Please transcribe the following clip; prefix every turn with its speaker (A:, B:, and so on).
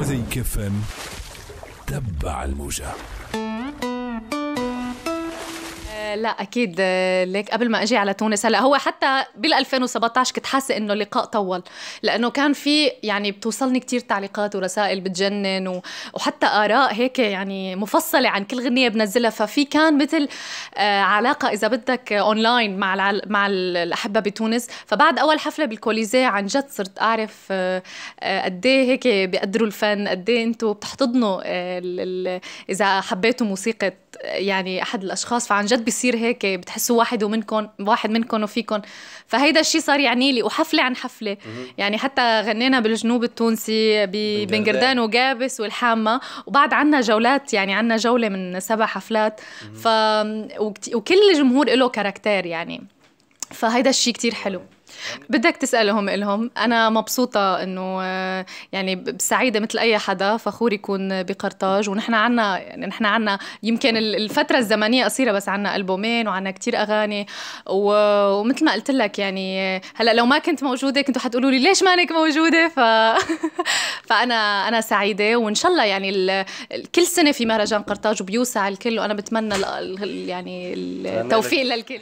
A: مزيكا كفن تبع الموجه لا اكيد آه، ليك قبل ما اجي على تونس هلا هو حتى بال 2017 كنت حاسه انه اللقاء طول لانه كان في يعني بتوصلني كتير تعليقات ورسائل بتجنن وحتى اراء هيك يعني مفصله عن كل غنيه بنزلها ففي كان مثل آه، علاقه اذا بدك اونلاين مع مع الاحبه بتونس فبعد اول حفله بالكوليزي عن جد صرت اعرف آه، قد ايه هيك بيقدروا الفن قد ايه انتم بتحتضنوا اذا حبيتوا موسيقى يعني احد الاشخاص فعن جد بيصير كتير هيك بتحسوا واحد ومنكم واحد منكم وفيكم فهيدا الشيء صار يعني لي وحفله عن حفله يعني حتى غنينا بالجنوب التونسي ببنجردان وجابس والحامه وبعد عنا جولات يعني عنا جوله من سبع حفلات ف وكل جمهور له كاركتير يعني فهيدا الشيء كتير حلو بدك تسالهم الهم انا مبسوطه انه آه، يعني سعيده مثل اي حدا فخور يكون بقرطاج ونحن عنا يعني نحن عنا يمكن الفتره الزمنيه قصيره بس عنا البومين وعنا كتير اغاني ومثل ما قلت لك يعني آه، هلا لو ما كنت موجوده كنتوا حتقولوا لي ليش مانك موجوده ف فانا انا سعيده وان شاء الله يعني ال... كل سنه في مهرجان قرطاج وبيوسع الكل وانا بتمنى ال... يعني التوفيق للكل